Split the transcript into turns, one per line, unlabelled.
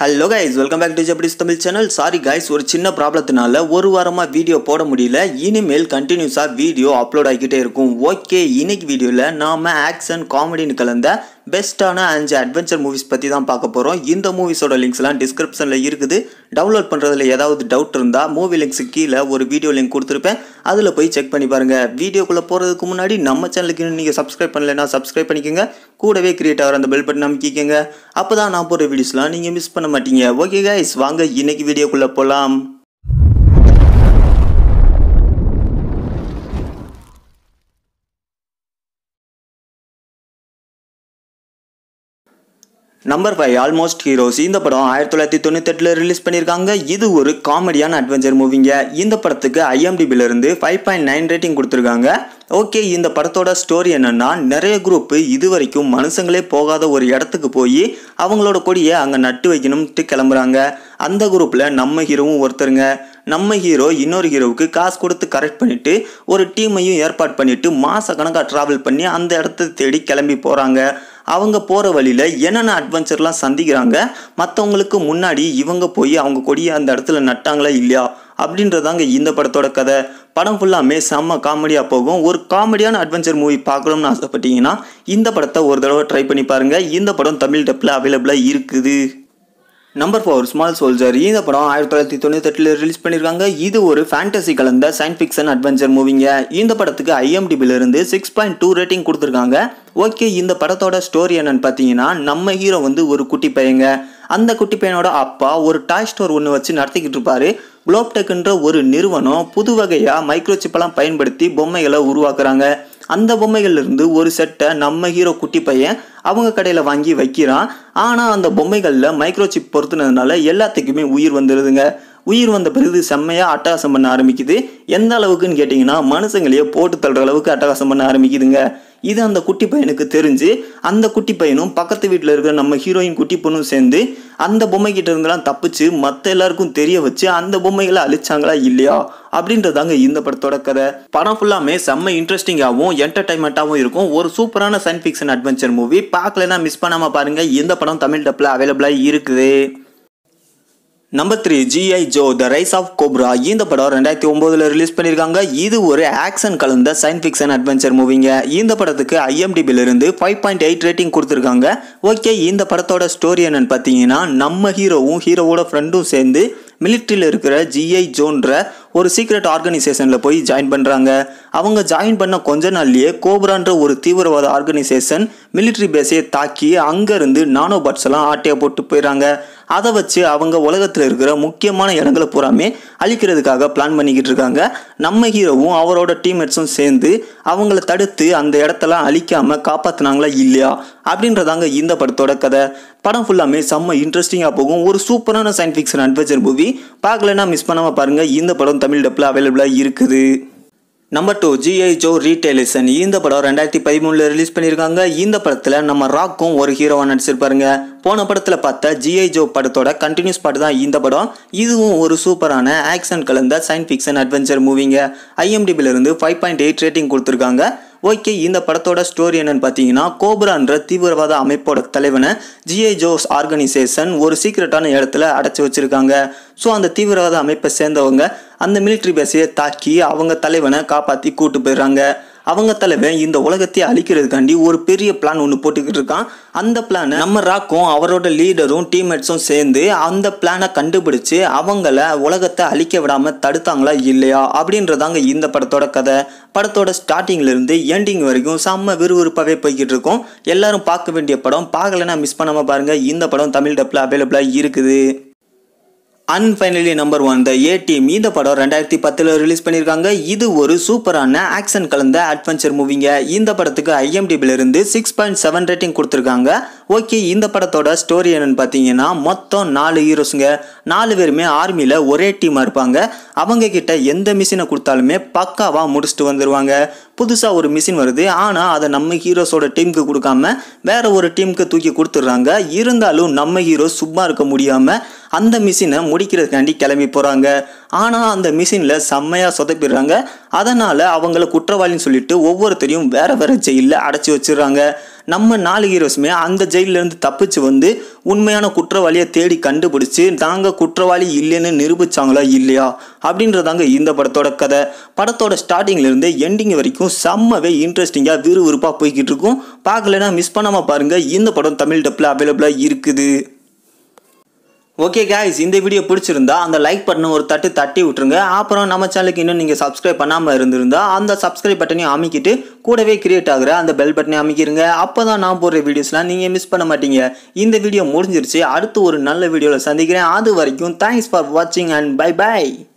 hello guys welcome back to ஜப்டிஸ் Tamil channel sorry guys ஒரு சின்ன ப்ராப்ளத்தினால ஒரு வாரமாக வீடியோ போட முடியல இனிமேல் கண்டினியூஸாக வீடியோ அப்லோட் ஆகிக்கிட்டே இருக்கும் ஓகே இன்னைக்கு வீடியோவில் நாம் ஆக்ஷன் காமெடின்னு கலந்த பெஸ்ட்டான அஞ்சு அட்வென்ச்சர் மூவிஸ் பற்றி தான் பார்க்க போகிறோம் இந்த மூவிஸோட லிங்க்ஸ்லாம் டிஸ்கிரிப்ஷனில் இருக்குது டவுன்லோட் பண்ணுறதுல ஏதாவது டவுட் இருந்தால் மூவி லிங்க்ஸு கீழே ஒரு வீடியோ லிங்க் கொடுத்துருப்பேன் அதில் போய் செக் பண்ணி பாருங்கள் வீடியோக்குள்ளே போகிறதுக்கு முன்னாடி நம்ம சேனலுக்கு இன்னும் நீங்கள் சப்ஸ்கிரைப் பண்ணலைன்னா சப்ஸ்கிரைப் பண்ணிக்கோங்க கூடவே கிரியேட் ஆகிற அந்த பெல் பட்டன் அமைக்கிக்கோங்க அப்போ தான் நான் போகிற வீடியோஸ்லாம் நீங்கள் மிஸ் பண்ண மாட்டீங்க ஓகே கைஸ் வாங்க இன்றைக்கி வீடியோக்குள்ளே போகலாம் நம்பர் ஃபைவ் ஆல்மோஸ்ட் ஹீரோஸ் இந்த படம் ஆயிரத்தி தொள்ளாயிரத்தி தொண்ணூத்தெட்டில் ரிலீஸ் பண்ணியிருக்காங்க இது ஒரு காமெடியான அட்வென்ச்சர் மூவிங்க இந்த படத்துக்கு ஐஎம்டிபிலிருந்து ஃபைவ் பாயிண்ட் நைன் ரேட்டிங் கொடுத்துருக்காங்க ஓகே இந்த படத்தோட ஸ்டோரி என்னென்னா நிறைய குரூப்பு இது வரைக்கும் மனுஷங்களே போகாத ஒரு இடத்துக்கு போய் அவங்களோட கொடியை அங்கே நட்டு வைக்கணும்ட்டு கிளம்புறாங்க அந்த குரூப்பில் நம்ம ஹீரோவும் ஒருத்தருங்க நம்ம ஹீரோ இன்னொரு ஹீரோவுக்கு காசு கொடுத்து கரெக்ட் பண்ணிட்டு ஒரு டீமையும் ஏற்பாடு பண்ணிவிட்டு கணக்காக ட்ராவல் பண்ணி அந்த இடத்த தேடி கிளம்பி போகிறாங்க அவங்க போகிற வழியில் என்னென்ன அட்வென்ச்சர்லாம் சந்திக்கிறாங்க மற்றவங்களுக்கு முன்னாடி இவங்க போய் அவங்க கொடியை அந்த இடத்துல நட்டாங்களா இல்லையா அப்படின்றதாங்க இந்த படத்தோட கதை படம் ஃபுல்லாமே செம்ம காமெடியாக போகும் ஒரு காமெடியான அட்வென்ச்சர் மூவி பார்க்கணும்னு ஆசைப்பட்டீங்கன்னா இந்த படத்தை ஒரு தடவை ட்ரை பண்ணி பாருங்கள் இந்த படம் தமிழ் டப்பில் அவைலபிளாக இருக்குது நம்பர் ஃபோர் ஸ்மால் சோல்ஜர் இந்த படம் ஆயிரத்தி தொள்ளாயிரத்தி தொண்ணூத்தெட்டில் ரிலீஸ் பண்ணியிருக்காங்க இது ஒரு ஃபேண்டசி கலந்த சயின்ஸ் ஃபிக்ஷன் அட்வென்ச்சர் மூவிங்க இந்த படத்துக்கு ஐஎம்டிபிலிருந்து சிக்ஸ் பாயிண்ட் டூ ரேட்டிங் கொடுத்துருக்காங்க ஓகே இந்த படத்தோட ஸ்டோரி என்னன்னு பார்த்தீங்கன்னா நம்ம ஹீரோ வந்து ஒரு குட்டி பையங்க அந்த குட்டி பையனோட அப்பா ஒரு டாய் ஸ்டோர் ஒன்று வச்சு நடத்திக்கிட்டு இருப்பாரு குளோப்டெக்ன்ற ஒரு நிறுவனம் புது வகையாக மைக்ரோசிப்பெல்லாம் பயன்படுத்தி பொம்மைகளை உருவாக்குறாங்க அந்த பொம்மைகள்லேருந்து ஒரு செட்டை நம்ம ஹீரோ குட்டி பையன் அவங்க கடையில் வாங்கி வைக்கிறான் ஆனால் அந்த பொம்மைகளில் மைக்ரோசிப் பொருத்துனதுனால எல்லாத்துக்குமே உயிர் வந்துடுதுங்க உயிர் வந்த பிறகு செம்மையாக அட்டகாசம் பண்ண ஆரம்பிக்குது எந்த அளவுக்குன்னு கேட்டிங்கன்னா மனுஷங்களையே போட்டு தள்ளுற அளவுக்கு அட்டகாசம் பண்ண ஆரம்பிக்குதுங்க இது அந்த குட்டி பையனுக்கு தெரிஞ்சு அந்த குட்டி பையனும் பக்கத்து வீட்டில் இருக்கிற நம்ம ஹீரோயின் குட்டி பொண்ணும் சேர்ந்து அந்த பொம்மைக்கிட்ட இருந்தெல்லாம் தப்பிச்சு மற்ற எல்லாருக்கும் தெரிய வச்சு அந்த பொம்மைகளை அழிச்சாங்களா இல்லையா அப்படின்றதாங்க இந்த படத்தோட கதை படம் ஃபுல்லாமே செம்ம இன்ட்ரெஸ்டிங்காகவும் என்டர்டைன்மெண்ட்டாகவும் இருக்கும் ஒரு சூப்பரான சயின் ஃபிக்ஷன் அட்வென்ச்சர் மூவி பார்க்கலன்னா மிஸ் பண்ணாமல் பாருங்கள் இந்த படம் தமிழ் டப்பில் அவைலபிளாக இருக்குது number three GI Joe the rise of Cobra இந்த படம் ரெண்டாயிரத்தி ஒம்போதில் ரிலீஸ் பண்ணியிருக்காங்க இது ஒரு ஆக்ஷன் கலந்த சயின் ஃபிக்ஷன் அட்வென்ச்சர் மூவிங்க இந்த படத்துக்கு ஐஎம்டிபிலிருந்து ஃபைவ் பாயிண்ட் எயிட் ரேட்டிங் கொடுத்துருக்காங்க ஓகே இந்த படத்தோட ஸ்டோரி என்னன்னு பார்த்தீங்கன்னா நம்ம ஹீரோவும் ஹீரோவோட ஃப்ரெண்டும் சேர்ந்து மிலிட்ரியில் இருக்கிற ஜிஐ ஜோன்ற ஒரு சீக்ரெட் ஆர்கனைசேஷனில் போய் ஜாயின் பண்ணுறாங்க அவங்க ஜாயின் பண்ண கொஞ்ச நாள்லேயே கோப்ரான்ற ஒரு தீவிரவாத ஆர்கனைசேஷன் மிலிட்ரி பேஸையே தாக்கி அங்கேருந்து நானோ பட்ஸ் எல்லாம் ஆட்டையை போட்டு போயிடறாங்க அதை வச்சு அவங்க உலகத்தில் இருக்கிற முக்கியமான இடங்களை பூராமே அழிக்கிறதுக்காக பிளான் பண்ணிக்கிட்டு இருக்காங்க நம்ம ஹீரோவும் அவரோட டீம்மேட்ஸும் சேர்ந்து அவங்கள தடுத்து அந்த இடத்தெல்லாம் அழிக்காமல் காப்பாற்றினாங்களா இல்லையா அப்படின்றதாங்க இந்த படத்தோட கதை படம் ஃபுல்லாமே செம்ம இன்ட்ரெஸ்டிங்காக போகும் ஒரு சூப்பரான சயின்ஸ் ஃபிக்ஷன் அட்வென்ச்சர் மூவி பார்க்கலன்னா மிஸ் பண்ணாமல் பாருங்கள் இந்த படம் தமிழ் டப்பில் அவைலபிளாக இருக்குது number two GI Joe retaliation இந்த படம் ரெண்டாயிரத்தி பதிமூணுல ரிலீஸ் பண்ணியிருக்காங்க இந்த படத்தில் நம்ம ராக்கும் ஒரு ஹீரோவாக நடிச்சிருப்பாருங்க போன படத்தில் பார்த்த ஜிஐ ஜோ படத்தோட கண்டினியூஸ் பாட்டு தான் இந்த படம் இதுவும் ஒரு சூப்பரான ஆக்ஷன் கலந்த சயின்ஸ் ஃபிக்ஷன் அட்வென்ச்சர் மூவிங்க ஐஎம்டிபிலிருந்து ஃபைவ் பாயிண்ட் எயிட் ரேட்டிங் கொடுத்துருக்காங்க ஓகே இந்த படத்தோட ஸ்டோரி என்னன்னு பார்த்தீங்கன்னா கோபுரான்ற தீவிரவாத அமைப்போட தலைவனை ஜிஐ ஜோஸ் ஆர்கனைசேஷன் ஒரு சீக்ரெட்டான இடத்துல அடைச்சி வச்சிருக்காங்க ஸோ அந்த தீவிரவாத அமைப்பை சேர்ந்தவங்க அந்த மிலிட்ரி பேஸையை தாக்கி அவங்க தலைவனை காப்பாற்றி கூட்டு போயிடுறாங்க அவங்க தலைவன் இந்த உலகத்தை அழிக்கிறதுக்காண்டி ஒரு பெரிய பிளான் ஒன்று போட்டுக்கிட்டு இருக்கான் அந்த பிளானை நம்ம ராக்கும் அவரோட லீடரும் டீம்மேட்ஸும் சேர்ந்து அந்த பிளானை கண்டுபிடிச்சு அவங்கள உலகத்தை அழிக்க விடாமல் தடுத்தாங்களா இல்லையா அப்படின்றதாங்க இந்த படத்தோட கதை படத்தோட ஸ்டார்டிங்லேருந்து எண்டிங் வரைக்கும் செம்ம விறுவிறுப்பாகவே போய்கிட்டு இருக்கும் எல்லாரும் பார்க்க வேண்டிய படம் பார்க்கலன்னா மிஸ் பண்ணாமல் பாருங்கள் இந்த படம் தமிழ் டப்பில் அவைலபிளாக இருக்குது and finally number one the A team இந்த படம் ரெண்டாயிரத்தி பத்தில் ரிலீஸ் பண்ணியிருக்காங்க இது ஒரு சூப்பரான ஆக்ஷன் கலந்த அட்வென்ச்சர் மூவிங்க இந்த படத்துக்கு ஐஎம்டிபிலிருந்து சிக்ஸ் பாயிண்ட் செவன் ரேட்டிங் கொடுத்துருக்காங்க ஓகே இந்த படத்தோட ஸ்டோரி என்னன்னு பார்த்தீங்கன்னா மொத்தம் நாலு ஹீரோஸுங்க நாலு பேருமே ஆர்மியில் ஒரே டீமாக இருப்பாங்க அவங்க கிட்ட எந்த மிஷினை கொடுத்தாலுமே பக்காவாக முடிச்சுட்டு வந்துடுவாங்க புதுசாக ஒரு மிஷின் வருது ஆனால் அதை நம்ம ஹீரோஸோட டீமுக்கு கொடுக்காம வேற ஒரு டீமுக்கு தூக்கி கொடுத்துட்றாங்க இருந்தாலும் நம்ம ஹீரோ சும்மா இருக்க முடியாமல் அந்த மிஷினை முடிக்கிறதுக்காண்டி கிளம்பி போகிறாங்க ஆனால் அந்த மிஷினில் செம்மையாக சொதப்பிடுறாங்க அதனால் அவங்கள குற்றவாளின்னு சொல்லிட்டு ஒவ்வொருத்தரையும் வேறு வேற ஜெயிலில் அடைச்சி வச்சிடுறாங்க நம்ம நாலு ஹீரோஸுமே அந்த ஜெயிலிருந்து தப்பிச்சு வந்து உண்மையான குற்றவாளியை தேடி கண்டுபிடிச்சு தாங்க குற்றவாளி இல்லைன்னு நிரூபிச்சாங்களா இல்லையா அப்படின்றதாங்க இந்த படத்தோட கதை படத்தோட ஸ்டார்டிங்லேருந்து எண்டிங் வரைக்கும் செம்மவே இன்ட்ரெஸ்டிங்காக விறுவிறுப்பாக போய்கிட்டு இருக்கும் பார்க்கலன்னா மிஸ் பண்ணாமல் பாருங்கள் இந்த படம் தமிழ் டப்பில் அவைலபிளாக இருக்குது ஓகே கேஸ் இந்த வீடியோ பிடிச்சிருந்தா அந்த லைக் பட்டனை ஒரு தட்டு தட்டி விட்டுருங்க அப்புறம் நம்ம சேனலுக்கு இன்னும் நீங்கள் சப்ஸ்கிரைப் பண்ணாமல் இருந்திருந்தா அந்த சப்ஸ்கிரைப் பட்டனையும் அமைக்கிட்டு கூடவே கிரியேட் ஆகிற அந்த பெல் பட்டனையும் அமைக்கிறங்க அப்போ தான் நான் போடுற வீடியோஸ்லாம் நீங்கள் மிஸ் பண்ண மாட்டீங்க இந்த வீடியோ முடிஞ்சிருச்சு அடுத்து ஒரு நல்ல வீடியோவில் சந்திக்கிறேன் அது வரைக்கும் தேங்க்ஸ் ஃபார் வாட்சிங் அண்ட் பை பை